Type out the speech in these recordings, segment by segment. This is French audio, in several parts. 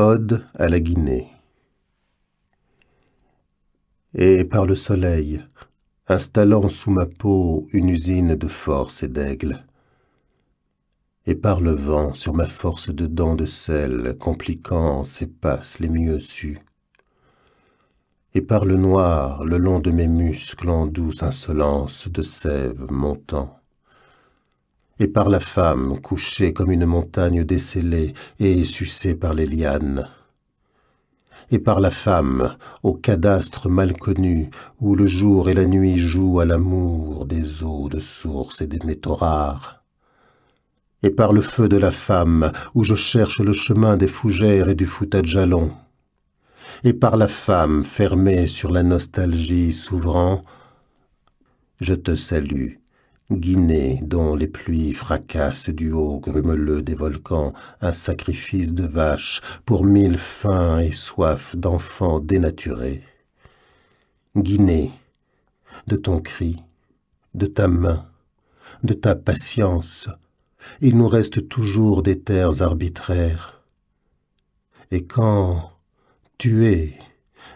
Ode à la Guinée. Et par le soleil, installant sous ma peau une usine de force et d'aigle, et par le vent sur ma force de dents de sel, compliquant ses passes les mieux sues, et par le noir le long de mes muscles en douce insolence de sève montant, et par la femme couchée comme une montagne décellée et sucée par les lianes et par la femme, au cadastre mal connu, où le jour et la nuit jouent à l'amour des eaux de source et des métaux rares. Et par le feu de la femme, où je cherche le chemin des fougères et du foutage jalon. Et par la femme fermée sur la nostalgie s'ouvrant, je te salue, Guinée, dont les pluies fracassent du haut grumeleux des volcans un sacrifice de vaches pour mille faims et soif d'enfants dénaturés. Guinée, de ton cri, de ta main, de ta patience, il nous reste toujours des terres arbitraires. Et quand, tués,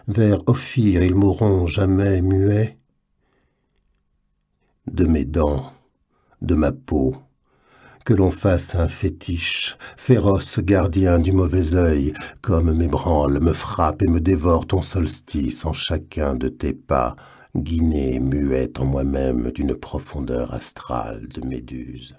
vers Ophir ils mourront jamais muets, de mes dents, de ma peau. Que l'on fasse un fétiche, féroce gardien du mauvais œil, comme m'ébranle, me frappe et me dévore ton solstice en chacun de tes pas, guinée muette en moi-même d'une profondeur astrale de méduse.